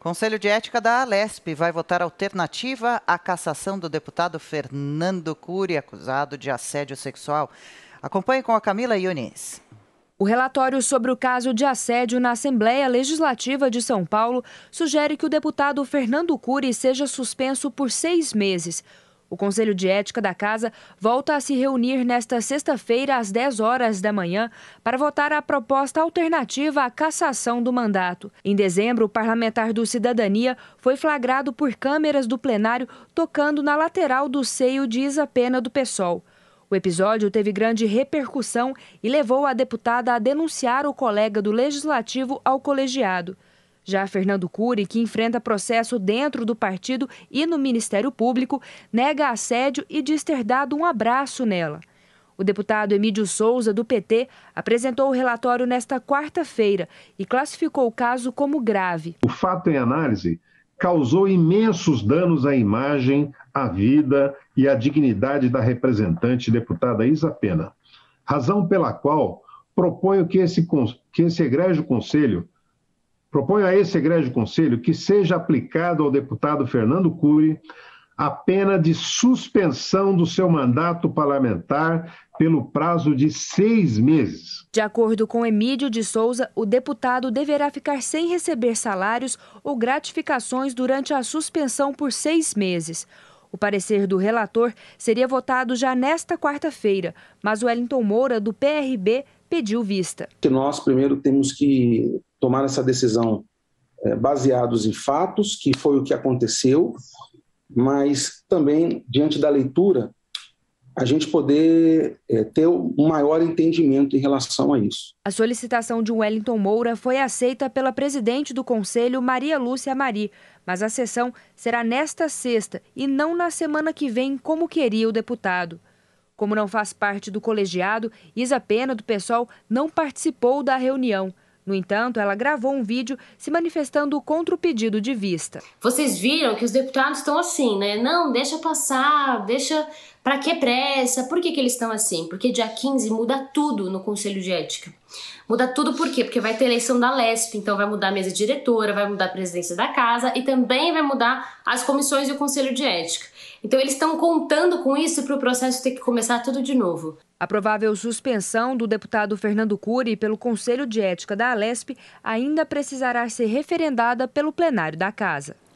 Conselho de Ética da Alesp vai votar alternativa à cassação do deputado Fernando Cury, acusado de assédio sexual. Acompanhe com a Camila Yunis. O relatório sobre o caso de assédio na Assembleia Legislativa de São Paulo sugere que o deputado Fernando Cury seja suspenso por seis meses. O Conselho de Ética da Casa volta a se reunir nesta sexta-feira, às 10 horas da manhã, para votar a proposta alternativa à cassação do mandato. Em dezembro, o parlamentar do Cidadania foi flagrado por câmeras do plenário tocando na lateral do seio de Isa Pena do PSOL. O episódio teve grande repercussão e levou a deputada a denunciar o colega do legislativo ao colegiado. Já Fernando Cury, que enfrenta processo dentro do partido e no Ministério Público, nega assédio e diz ter dado um abraço nela. O deputado Emílio Souza, do PT, apresentou o relatório nesta quarta-feira e classificou o caso como grave. O fato em análise causou imensos danos à imagem, à vida e à dignidade da representante deputada Isa Pena, razão pela qual proponho que esse, que esse egrégio conselho Proponho a esse egrégio conselho que seja aplicado ao deputado Fernando Cury a pena de suspensão do seu mandato parlamentar pelo prazo de seis meses. De acordo com Emílio de Souza, o deputado deverá ficar sem receber salários ou gratificações durante a suspensão por seis meses. O parecer do relator seria votado já nesta quarta-feira, mas Wellington Moura, do PRB, pediu vista. Nós primeiro temos que tomaram essa decisão é, baseados em fatos, que foi o que aconteceu, mas também, diante da leitura, a gente poder é, ter um maior entendimento em relação a isso. A solicitação de Wellington Moura foi aceita pela presidente do Conselho, Maria Lúcia Mari, mas a sessão será nesta sexta e não na semana que vem, como queria o deputado. Como não faz parte do colegiado, Isa Pena, do PSOL, não participou da reunião. No entanto, ela gravou um vídeo se manifestando contra o pedido de vista. Vocês viram que os deputados estão assim, né? Não, deixa passar, deixa para que pressa? Por que, que eles estão assim? Porque dia 15 muda tudo no Conselho de Ética. Muda tudo por quê? Porque vai ter eleição da LESP, então vai mudar a mesa diretora, vai mudar a presidência da casa e também vai mudar as comissões e o Conselho de Ética. Então eles estão contando com isso para o processo ter que começar tudo de novo. A provável suspensão do deputado Fernando Cury pelo Conselho de Ética da Alesp ainda precisará ser referendada pelo plenário da Casa.